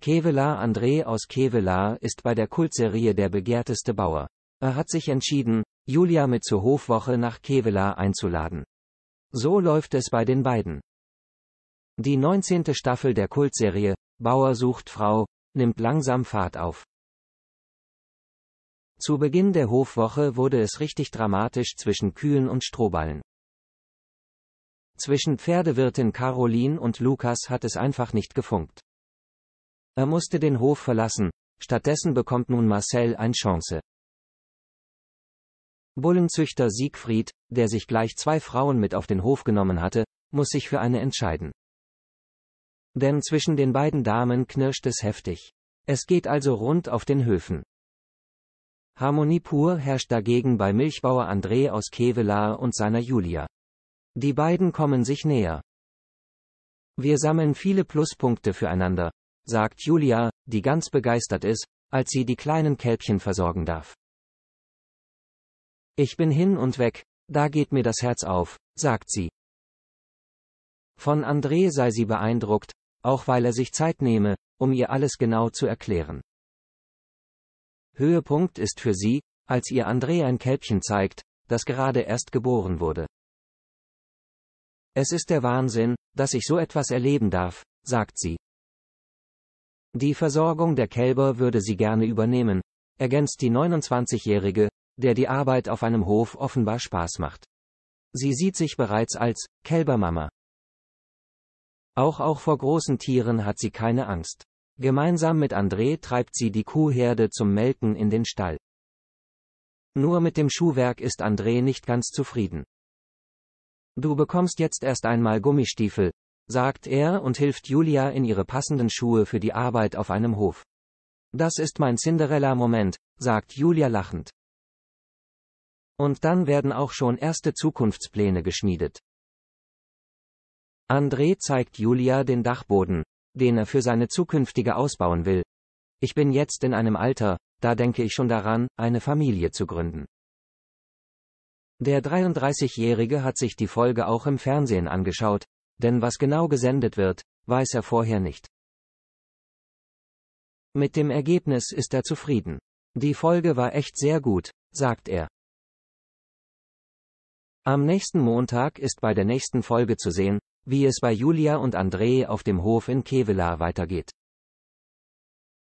Kevelar André aus Kevelar ist bei der Kultserie der begehrteste Bauer. Er hat sich entschieden, Julia mit zur Hofwoche nach Kevelar einzuladen. So läuft es bei den beiden. Die 19. Staffel der Kultserie, Bauer sucht Frau, nimmt langsam Fahrt auf. Zu Beginn der Hofwoche wurde es richtig dramatisch zwischen Kühen und Strohballen. Zwischen Pferdewirtin Caroline und Lukas hat es einfach nicht gefunkt. Er musste den Hof verlassen, stattdessen bekommt nun Marcel eine Chance. Bullenzüchter Siegfried, der sich gleich zwei Frauen mit auf den Hof genommen hatte, muss sich für eine entscheiden. Denn zwischen den beiden Damen knirscht es heftig. Es geht also rund auf den Höfen. Harmonie pur herrscht dagegen bei Milchbauer André aus Kevelaar und seiner Julia. Die beiden kommen sich näher. Wir sammeln viele Pluspunkte füreinander, sagt Julia, die ganz begeistert ist, als sie die kleinen Kälbchen versorgen darf. Ich bin hin und weg, da geht mir das Herz auf, sagt sie. Von André sei sie beeindruckt, auch weil er sich Zeit nehme, um ihr alles genau zu erklären. Höhepunkt ist für sie, als ihr André ein Kälbchen zeigt, das gerade erst geboren wurde. Es ist der Wahnsinn, dass ich so etwas erleben darf, sagt sie. Die Versorgung der Kälber würde sie gerne übernehmen, ergänzt die 29-Jährige, der die Arbeit auf einem Hof offenbar Spaß macht. Sie sieht sich bereits als Kälbermama. Auch auch vor großen Tieren hat sie keine Angst. Gemeinsam mit André treibt sie die Kuhherde zum Melken in den Stall. Nur mit dem Schuhwerk ist André nicht ganz zufrieden. Du bekommst jetzt erst einmal Gummistiefel, sagt er und hilft Julia in ihre passenden Schuhe für die Arbeit auf einem Hof. Das ist mein Cinderella-Moment, sagt Julia lachend. Und dann werden auch schon erste Zukunftspläne geschmiedet. André zeigt Julia den Dachboden, den er für seine zukünftige ausbauen will. Ich bin jetzt in einem Alter, da denke ich schon daran, eine Familie zu gründen. Der 33-Jährige hat sich die Folge auch im Fernsehen angeschaut, denn was genau gesendet wird, weiß er vorher nicht. Mit dem Ergebnis ist er zufrieden. Die Folge war echt sehr gut, sagt er. Am nächsten Montag ist bei der nächsten Folge zu sehen, wie es bei Julia und André auf dem Hof in Kevela weitergeht.